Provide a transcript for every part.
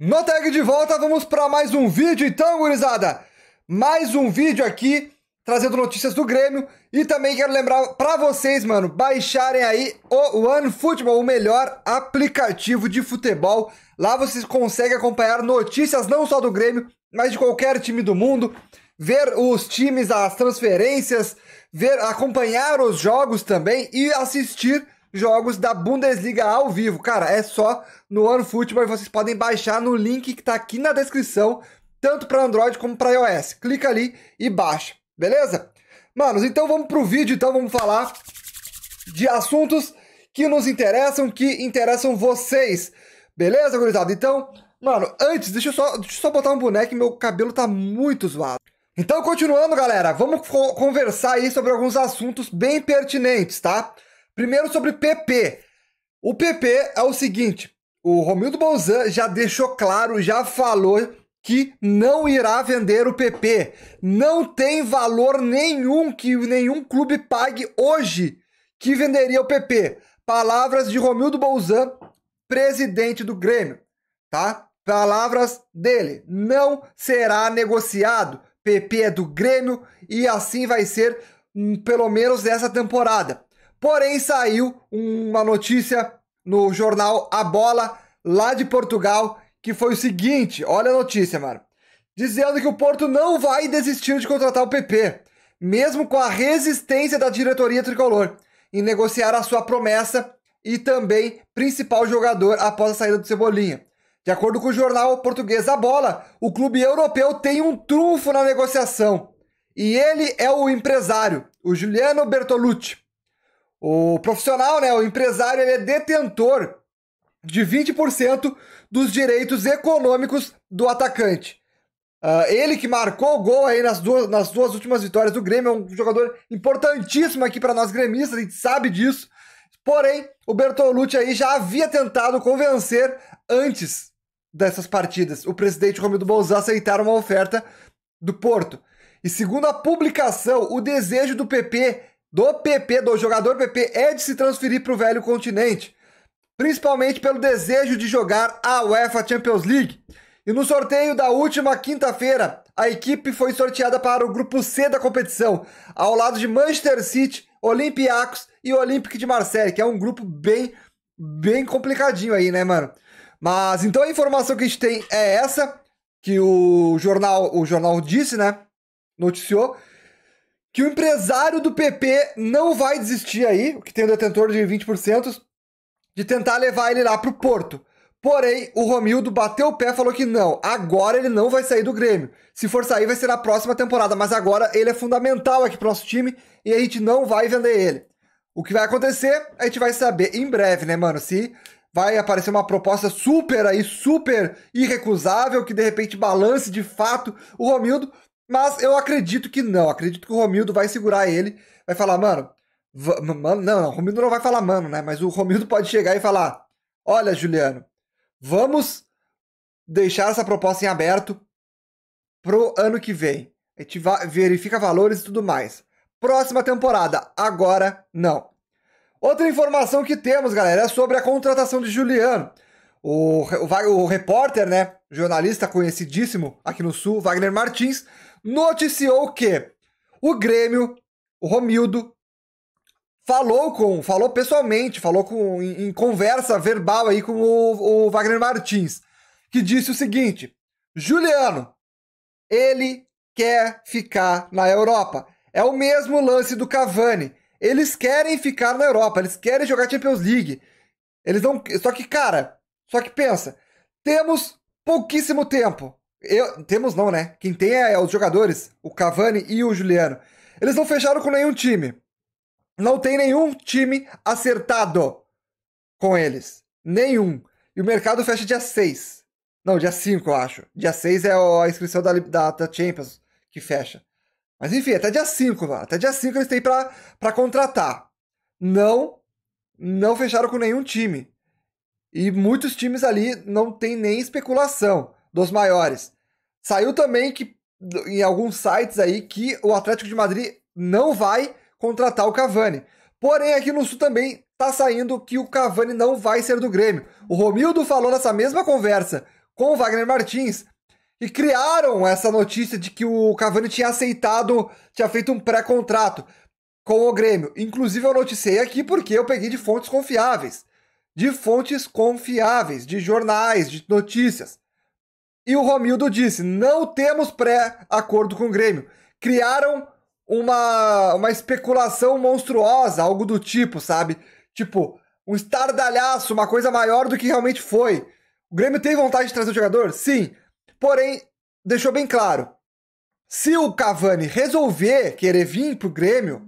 Manteg de volta, vamos para mais um vídeo então, gurizada. Mais um vídeo aqui trazendo notícias do Grêmio e também quero lembrar para vocês, mano, baixarem aí o OneFootball, o melhor aplicativo de futebol. Lá vocês conseguem acompanhar notícias não só do Grêmio, mas de qualquer time do mundo, ver os times, as transferências, ver acompanhar os jogos também e assistir jogos da Bundesliga ao vivo. Cara, é só no OneFootball e vocês podem baixar no link que tá aqui na descrição, tanto para Android como para iOS. Clica ali e baixa, beleza? Manos, então vamos pro vídeo, então vamos falar de assuntos que nos interessam, que interessam vocês. Beleza, gurizada? Então, mano, antes, deixa eu só, deixa eu só botar um boneco, meu cabelo tá muito zoado. Então, continuando, galera, vamos conversar aí sobre alguns assuntos bem pertinentes, tá? Primeiro sobre PP. O PP é o seguinte: o Romildo Bolzan já deixou claro, já falou que não irá vender o PP. Não tem valor nenhum que nenhum clube pague hoje que venderia o PP. Palavras de Romildo Bolzan, presidente do Grêmio, tá? Palavras dele. Não será negociado. PP é do Grêmio e assim vai ser hum, pelo menos essa temporada. Porém, saiu uma notícia no jornal A Bola, lá de Portugal, que foi o seguinte: olha a notícia, mano. Dizendo que o Porto não vai desistir de contratar o PP, mesmo com a resistência da diretoria tricolor, em negociar a sua promessa e também principal jogador após a saída do Cebolinha. De acordo com o jornal português A Bola, o clube europeu tem um trunfo na negociação. E ele é o empresário, o Juliano Bertolucci. O profissional, né, o empresário, ele é detentor de 20% dos direitos econômicos do atacante. Uh, ele que marcou o gol aí nas duas, nas duas últimas vitórias do Grêmio, é um jogador importantíssimo aqui para nós gremistas, a gente sabe disso. Porém, o Bertolucci aí já havia tentado convencer antes dessas partidas o presidente Romildo Bolzá aceitar uma oferta do Porto. E segundo a publicação, o desejo do PP do PP, do jogador PP, é de se transferir para o velho continente, principalmente pelo desejo de jogar a UEFA Champions League. E no sorteio da última quinta-feira, a equipe foi sorteada para o grupo C da competição, ao lado de Manchester City, Olympiacos e Olympique de Marseille, que é um grupo bem bem complicadinho aí, né, mano? Mas então a informação que a gente tem é essa que o jornal o jornal disse, né? Noticiou que o empresário do PP não vai desistir aí, que tem o um detentor de 20%, de tentar levar ele lá pro Porto. Porém, o Romildo bateu o pé e falou que não, agora ele não vai sair do Grêmio. Se for sair, vai ser na próxima temporada, mas agora ele é fundamental aqui pro nosso time e a gente não vai vender ele. O que vai acontecer, a gente vai saber em breve, né, mano? Se vai aparecer uma proposta super aí, super irrecusável, que de repente balance de fato o Romildo, mas eu acredito que não. Acredito que o Romildo vai segurar ele, vai falar, mano. Mano, não, não, o Romildo não vai falar mano, né? Mas o Romildo pode chegar e falar: Olha, Juliano, vamos deixar essa proposta em aberto pro ano que vem. A gente verifica valores e tudo mais. Próxima temporada, agora não. Outra informação que temos, galera, é sobre a contratação de Juliano. O, o, o repórter, né? Jornalista conhecidíssimo aqui no Sul, Wagner Martins, noticiou que o Grêmio, o Romildo, falou com, falou pessoalmente, falou com, em, em conversa verbal aí com o, o Wagner Martins, que disse o seguinte: Juliano, ele quer ficar na Europa. É o mesmo lance do Cavani. Eles querem ficar na Europa, eles querem jogar Champions League. Eles não. Só que, cara, só que pensa, temos pouquíssimo tempo. Eu, temos não, né? Quem tem é, é os jogadores, o Cavani e o Juliano. Eles não fecharam com nenhum time. Não tem nenhum time acertado com eles. Nenhum. E o mercado fecha dia 6. Não, dia 5, eu acho. Dia 6 é a inscrição da, da, da Champions que fecha. Mas enfim, até dia 5, até dia 5 eles têm para contratar. Não não fecharam com nenhum time. E muitos times ali não tem nem especulação dos maiores. Saiu também que em alguns sites aí que o Atlético de Madrid não vai contratar o Cavani. Porém, aqui no Sul também tá saindo que o Cavani não vai ser do Grêmio. O Romildo falou nessa mesma conversa com o Wagner Martins e criaram essa notícia de que o Cavani tinha aceitado, tinha feito um pré-contrato com o Grêmio. Inclusive, eu noticiei aqui porque eu peguei de fontes confiáveis. De fontes confiáveis, de jornais, de notícias. E o Romildo disse: não temos pré-acordo com o Grêmio. Criaram uma, uma especulação monstruosa, algo do tipo, sabe? Tipo, um estardalhaço, uma coisa maior do que realmente foi. O Grêmio tem vontade de trazer o jogador? Sim. Porém, deixou bem claro: se o Cavani resolver querer vir pro Grêmio,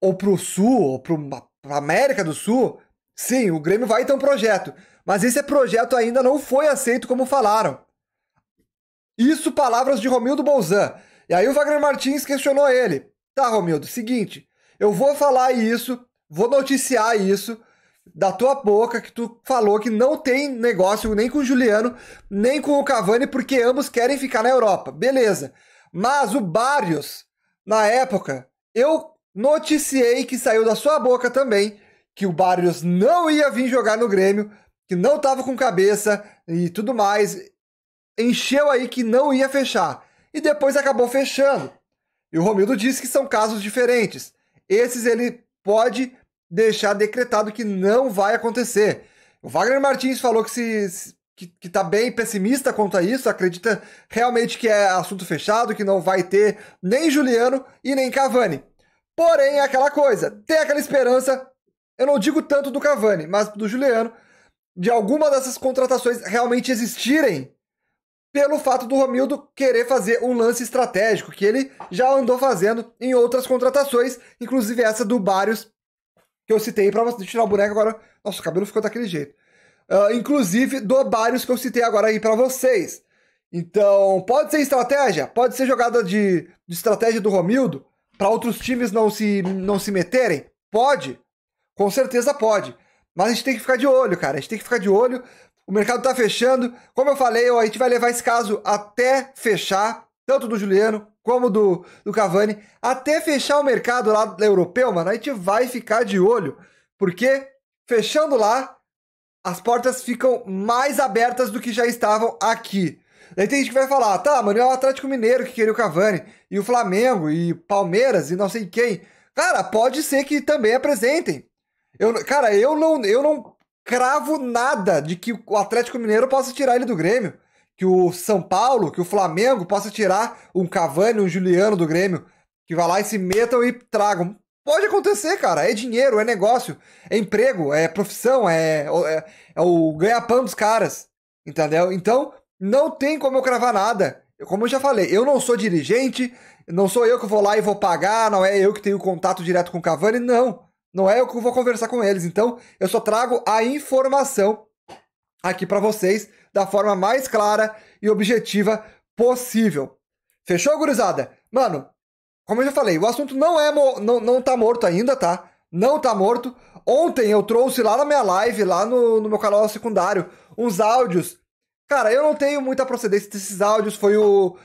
ou pro Sul, ou pro, a América do Sul, Sim, o Grêmio vai ter um projeto, mas esse projeto ainda não foi aceito como falaram. Isso palavras de Romildo Bolzan. E aí o Wagner Martins questionou ele. Tá, Romildo, seguinte, eu vou falar isso, vou noticiar isso da tua boca que tu falou que não tem negócio nem com o Juliano, nem com o Cavani, porque ambos querem ficar na Europa. Beleza. Mas o Barrios, na época, eu noticiei que saiu da sua boca também que o Barrios não ia vir jogar no Grêmio, que não estava com cabeça e tudo mais. Encheu aí que não ia fechar. E depois acabou fechando. E o Romildo disse que são casos diferentes. Esses ele pode deixar decretado que não vai acontecer. O Wagner Martins falou que se que, está bem pessimista quanto a isso, acredita realmente que é assunto fechado, que não vai ter nem Juliano e nem Cavani. Porém, é aquela coisa, tem aquela esperança eu não digo tanto do Cavani, mas do Juliano, de alguma dessas contratações realmente existirem pelo fato do Romildo querer fazer um lance estratégico, que ele já andou fazendo em outras contratações, inclusive essa do Barrios, que eu citei para você tirar o boneco agora. Nossa, o cabelo ficou daquele jeito. Uh, inclusive do Barrios que eu citei agora aí para vocês. Então, pode ser estratégia, pode ser jogada de, de estratégia do Romildo para outros times não se, não se meterem? Pode, com certeza pode. Mas a gente tem que ficar de olho, cara. A gente tem que ficar de olho. O mercado tá fechando. Como eu falei, a gente vai levar esse caso até fechar, tanto do Juliano como do, do Cavani, até fechar o mercado lá europeu, mano. A gente vai ficar de olho. Porque fechando lá, as portas ficam mais abertas do que já estavam aqui. Daí tem gente que vai falar, tá, mano, é o Atlético Mineiro que queria o Cavani, e o Flamengo, e Palmeiras, e não sei quem. Cara, pode ser que também apresentem. Eu, cara, eu não, eu não cravo nada de que o Atlético Mineiro possa tirar ele do Grêmio. Que o São Paulo, que o Flamengo possa tirar um Cavani, um Juliano do Grêmio. Que vá lá e se metam e tragam. Pode acontecer, cara. É dinheiro, é negócio, é emprego, é profissão, é, é, é o ganha-pão dos caras. Entendeu? Então, não tem como eu cravar nada. Como eu já falei, eu não sou dirigente, não sou eu que vou lá e vou pagar, não é eu que tenho contato direto com o Cavani, não. Não é eu que vou conversar com eles. Então, eu só trago a informação aqui para vocês da forma mais clara e objetiva possível. Fechou, gurizada? Mano, como eu já falei, o assunto não é não, não tá morto ainda, tá? Não tá morto. Ontem eu trouxe lá na minha live, lá no, no meu canal secundário, uns áudios. Cara, eu não tenho muita procedência desses áudios. Foi o,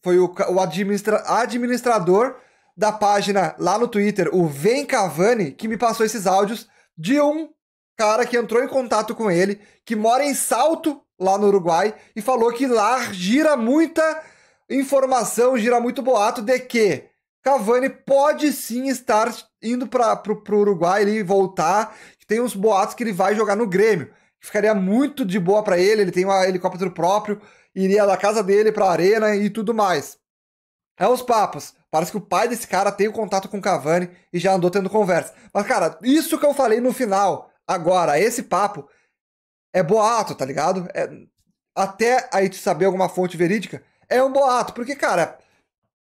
foi o, o administra, administrador da página lá no Twitter, o Vem Cavani, que me passou esses áudios de um cara que entrou em contato com ele, que mora em Salto, lá no Uruguai, e falou que lá gira muita informação, gira muito boato de que Cavani pode sim estar indo para o Uruguai e voltar. Tem uns boatos que ele vai jogar no Grêmio. Ficaria muito de boa para ele, ele tem um helicóptero próprio, iria da casa dele para a arena e tudo mais. É os papos. Parece que o pai desse cara tem o contato com o Cavani e já andou tendo conversa. Mas, cara, isso que eu falei no final, agora, esse papo, é boato, tá ligado? É... Até aí tu saber alguma fonte verídica, é um boato. Porque, cara,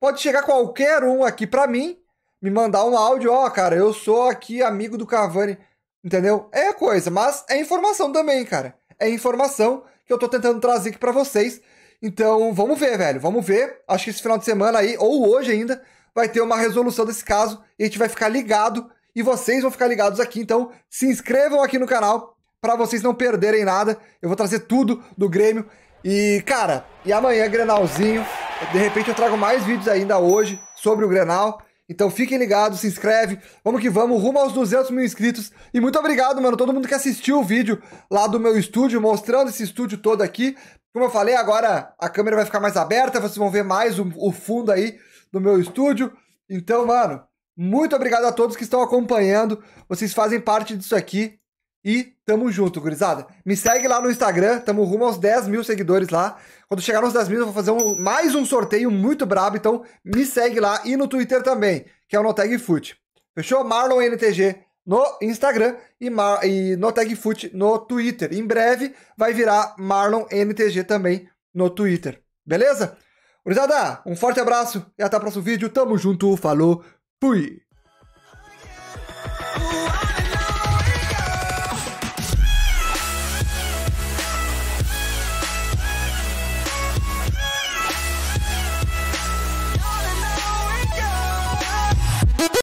pode chegar qualquer um aqui pra mim, me mandar um áudio, ó, oh, cara, eu sou aqui amigo do Cavani, entendeu? É coisa, mas é informação também, cara. É informação que eu tô tentando trazer aqui pra vocês. Então, vamos ver, velho. Vamos ver. Acho que esse final de semana aí, ou hoje ainda, vai ter uma resolução desse caso e a gente vai ficar ligado. E vocês vão ficar ligados aqui. Então, se inscrevam aqui no canal para vocês não perderem nada. Eu vou trazer tudo do Grêmio. E, cara, e amanhã, Grenalzinho. De repente eu trago mais vídeos ainda hoje sobre o Grenal. Então fiquem ligados, se inscreve, vamos que vamos, rumo aos 200 mil inscritos. E muito obrigado, mano, todo mundo que assistiu o vídeo lá do meu estúdio, mostrando esse estúdio todo aqui. Como eu falei, agora a câmera vai ficar mais aberta, vocês vão ver mais o, o fundo aí do meu estúdio. Então, mano, muito obrigado a todos que estão acompanhando. Vocês fazem parte disso aqui. E tamo junto, gurizada. Me segue lá no Instagram, tamo rumo aos 10 mil seguidores lá. Quando chegar nos 10 mil, eu vou fazer um, mais um sorteio muito brabo, então me segue lá e no Twitter também, que é o NotegFoot. Fechou? Marlon NTG no Instagram e, Mar e no Tagfoot no Twitter. Em breve vai virar Marlon NTG também no Twitter. Beleza? Gurizada, um forte abraço e até o próximo vídeo. Tamo junto, falou, fui!